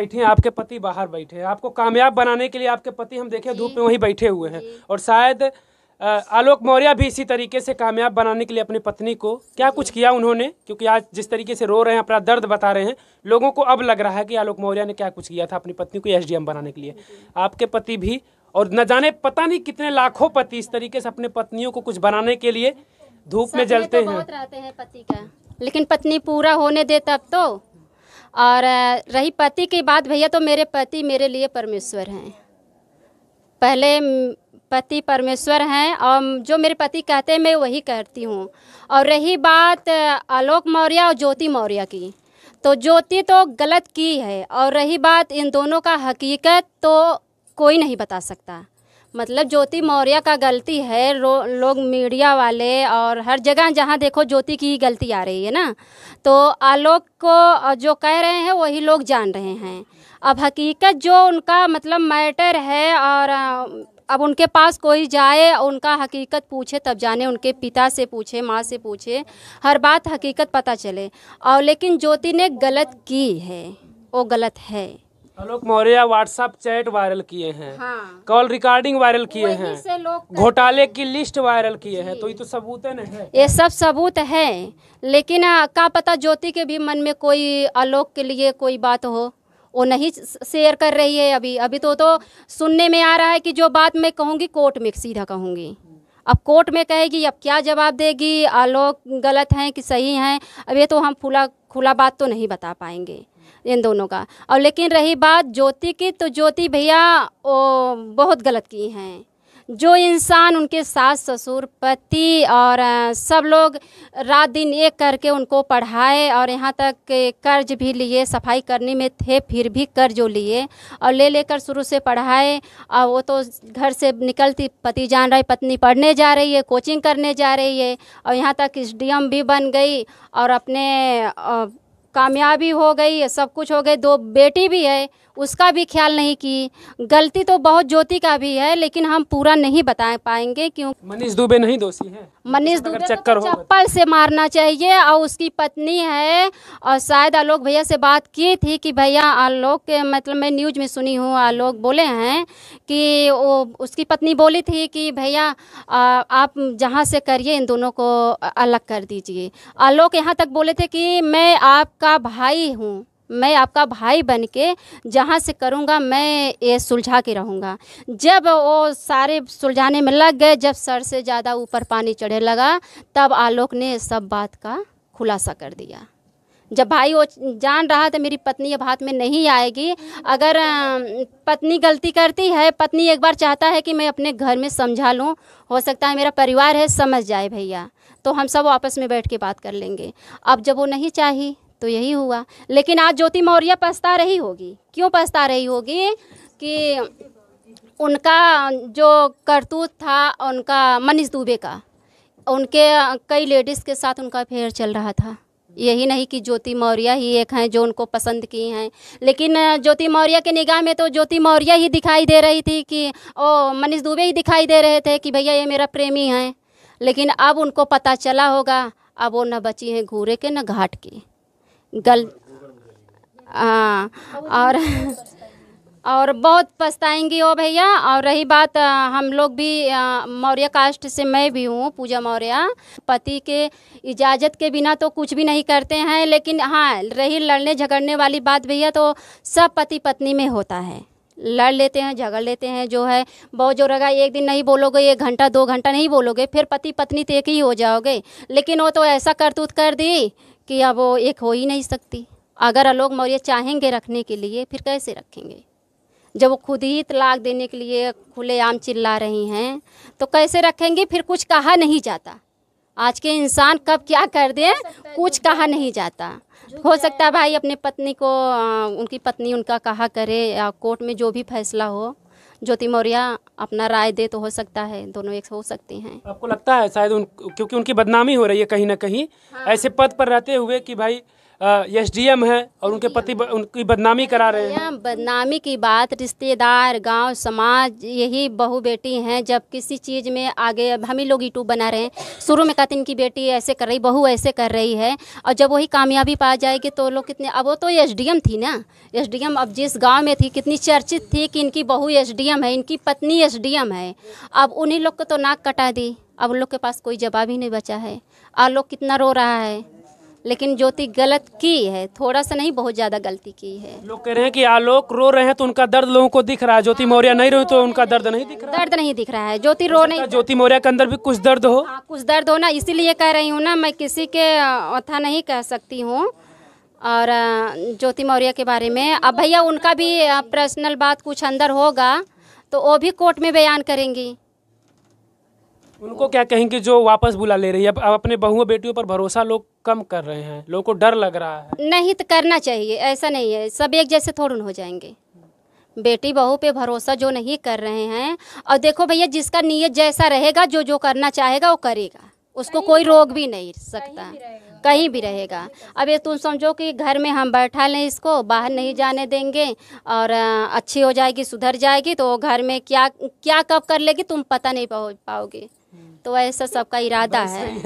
बैठे हैं आपके पति बाहर बैठे हैं आपको कामयाब बनाने के लिए आपके पति हम देखें धूप में वहीं बैठे हुए हैं और शायद आलोक मौर्य भी इसी तरीके से कामयाब बनाने के लिए अपनी पत्नी को क्या कुछ किया उन्होंने क्योंकि आज जिस तरीके से रो रहे हैं अपना दर्द बता रहे हैं लोगों को अब लग रहा है कि आलोक मौर्य ने क्या कुछ किया था अपनी पत्नी को एस बनाने के लिए आपके पति भी और न जाने पता नहीं कितने लाखों पति इस तरीके से अपने पत्नियों को कुछ बनाने के लिए धूप में तो जलते हैं लेकिन पत्नी पूरा होने दे तब तो और रही पति की बात भैया तो मेरे पति मेरे लिए परमेश्वर हैं पहले पति परमेश्वर हैं और जो मेरे पति कहते हैं मैं वही करती हूँ और रही बात आलोक मौर्य और ज्योति मौर्य की तो ज्योति तो गलत की है और रही बात इन दोनों का हकीकत तो कोई नहीं बता सकता मतलब ज्योति मौर्य का गलती है लोग मीडिया वाले और हर जगह जहाँ देखो ज्योति की ही गलती आ रही है ना तो आलोक को जो कह रहे हैं वही लोग जान रहे हैं अब हकीकत जो उनका मतलब मैटर है और अब उनके पास कोई जाए उनका हकीकत पूछे तब जाने उनके पिता से पूछे माँ से पूछे हर बात हकीकत पता चले और लेकिन ज्योति ने गलत की है वो गलत है Alok Maurya WhatsApp chat viral किए हैं हाँ। कॉल रिकॉर्डिंग वायरल किए हैं घोटाले की लिस्ट वायरल किए हैं तो ये तो सबूत है ना ये सब सबूत है लेकिन का पता ज्योति के भी मन में कोई आलोक के लिए कोई बात हो वो नहीं शेयर कर रही है अभी अभी तो तो सुनने में आ रहा है कि जो बात मैं कहूँगी कोर्ट में सीधा कहूँगी अब कोर्ट में कहेगी अब क्या जवाब देगी आलोक गलत हैं कि सही हैं अब ये तो हम खुला खुला बात तो नहीं बता पाएंगे इन दोनों का और लेकिन रही बात ज्योति की तो ज्योति भैया वो बहुत गलत की हैं जो इंसान उनके सास ससुर पति और सब लोग रात दिन एक करके उनको पढ़ाए और यहाँ तक कर्ज भी लिए सफाई करने में थे फिर भी कर्ज लिए और ले लेकर शुरू से पढ़ाए और वो तो घर से निकलती पति जान रही पत्नी पढ़ने जा रही है कोचिंग करने जा रही है और यहाँ तक एस भी बन गई और अपने कामयाबी हो गई सब कुछ हो गई दो बेटी भी है उसका भी ख्याल नहीं की गलती तो बहुत ज्योति का भी है लेकिन हम पूरा नहीं बता पाएंगे क्यों मनीष दुबे नहीं दोषी है मनीष दुबे चक्कर तो, तो चप्पल से मारना चाहिए और उसकी पत्नी है और शायद आलोक भैया से बात की थी कि भैया आलोक के मतलब मैं न्यूज में सुनी हूँ आलोक बोले हैं कि वो उसकी पत्नी बोली थी कि भैया आप जहाँ से करिए इन दोनों को अलग कर दीजिए आलोक यहाँ तक बोले थे कि मैं आप आपका भाई हूँ मैं आपका भाई बन के जहाँ से करूँगा मैं ये सुलझा के रहूँगा जब वो सारे सुलझाने में लग गए जब सर से ज़्यादा ऊपर पानी चढ़े लगा तब आलोक ने सब बात का खुलासा कर दिया जब भाई वो जान रहा था मेरी पत्नी अब हाथ में नहीं आएगी अगर पत्नी गलती करती है पत्नी एक बार चाहता है कि मैं अपने घर में समझा लूँ हो सकता है मेरा परिवार है समझ जाए भैया तो हम सब आपस में बैठ के बात कर लेंगे अब जब वो नहीं चाहिए तो यही हुआ लेकिन आज ज्योति मौर्य पछता रही होगी क्यों पछता रही होगी कि उनका जो करतूत था उनका मनीष दुबे का उनके कई लेडीज़ के साथ उनका अफेयर चल रहा था यही नहीं कि ज्योति मौर्य ही एक हैं जो उनको पसंद की हैं लेकिन ज्योति मौर्य के निगाह में तो ज्योति मौर्य ही दिखाई दे रही थी कि ओ मनीष दुबे ही दिखाई दे रहे थे कि भैया ये मेरा प्रेमी है लेकिन अब उनको पता चला होगा अब वो न बची हैं घूरे के न घाट की गल हाँ और और बहुत पछताएंगी ओ भैया और रही बात हम लोग भी मौर्य कास्ट से मैं भी हूँ पूजा मौर्य पति के इजाज़त के बिना तो कुछ भी नहीं करते हैं लेकिन हाँ रही लड़ने झगड़ने वाली बात भैया तो सब पति पत्नी में होता है लड़ लेते हैं झगड़ लेते हैं जो है बहुत जो रगा एक दिन नहीं बोलोगे एक घंटा दो घंटा नहीं बोलोगे फिर पति पत्नी तो एक ही हो जाओगे लेकिन वो तो ऐसा करतूत कर दी कि अब वो एक हो ही नहीं सकती अगर अलोक मौर्य चाहेंगे रखने के लिए फिर कैसे रखेंगे जब वो खुद ही तलाक देने के लिए खुलेआम चिल्ला रही हैं तो कैसे रखेंगे फिर कुछ कहा नहीं जाता आज के इंसान कब क्या कर दे कुछ कहा नहीं जाता हो सकता है भाई अपने पत्नी को उनकी पत्नी उनका कहा करे या कोर्ट में जो भी फैसला हो ज्योति मौर्या अपना राय दे तो हो सकता है दोनों एक हो सकते हैं आपको लगता है शायद उन क्योंकि उनकी बदनामी हो रही है कहीं ना कहीं हाँ। ऐसे पद पर रहते हुए कि भाई एस डी एम है और उनके पति उनकी बदनामी करा रहे हैं बदनामी की बात रिश्तेदार गांव समाज यही बहु बेटी हैं जब किसी चीज़ में आगे हम ही लोग यूट्यूब बना रहे हैं शुरू में कहते इनकी बेटी ऐसे कर रही बहू ऐसे कर रही है और जब वही कामयाबी पा जाएगी तो लोग कितने अब वो तो एस डी एम थी ना एस डी एम अब जिस गाँव में थी कितनी चर्चित थी कि इनकी बहू एस डी एम है इनकी पत्नी एस डी एम है अब उन्हीं लोग को तो नाक कटा दी अब उन लोग के पास कोई जवाब ही नहीं बचा है और लोग कितना रो रहा है लेकिन ज्योति गलत की है थोड़ा सा नहीं बहुत ज़्यादा गलती की है लोग कह रहे हैं कि आलोक रो रहे हैं तो उनका दर्द लोगों को दिख रहा है ज्योति मौर्य नहीं रो तो उनका दर्द नहीं दिख रहा दर्द नहीं दिख रहा है ज्योति रो नहीं ज्योति मौर्य के अंदर भी कुछ दर्द हो आ, हाँ, कुछ दर्द हो ना इसीलिए कह रही हूँ ना मैं किसी के अथा नहीं कह सकती हूँ और ज्योति मौर्य के बारे में अब भैया उनका भी पर्सनल बात कुछ अंदर होगा तो वो भी कोर्ट में बयान करेंगी उनको क्या कहेंगे जो वापस बुला ले रही है अब अपने बहुओं बेटियों पर भरोसा लोग कम कर रहे हैं लोगों को डर लग रहा है नहीं तो करना चाहिए ऐसा नहीं है सब एक जैसे थोड़न हो जाएंगे बेटी बहू पे भरोसा जो नहीं कर रहे हैं और देखो भैया जिसका नियत जैसा रहेगा जो जो करना चाहेगा वो करेगा उसको कोई रोक भी नहीं सकता कहीं भी रहेगा अब ये तुम समझो कि घर में हम बैठा लें इसको बाहर नहीं जाने देंगे और अच्छी हो जाएगी सुधर जाएगी तो घर में क्या क्या कब कर लेगी तुम पता नहीं पाओगे तो ऐसा सबका इरादा है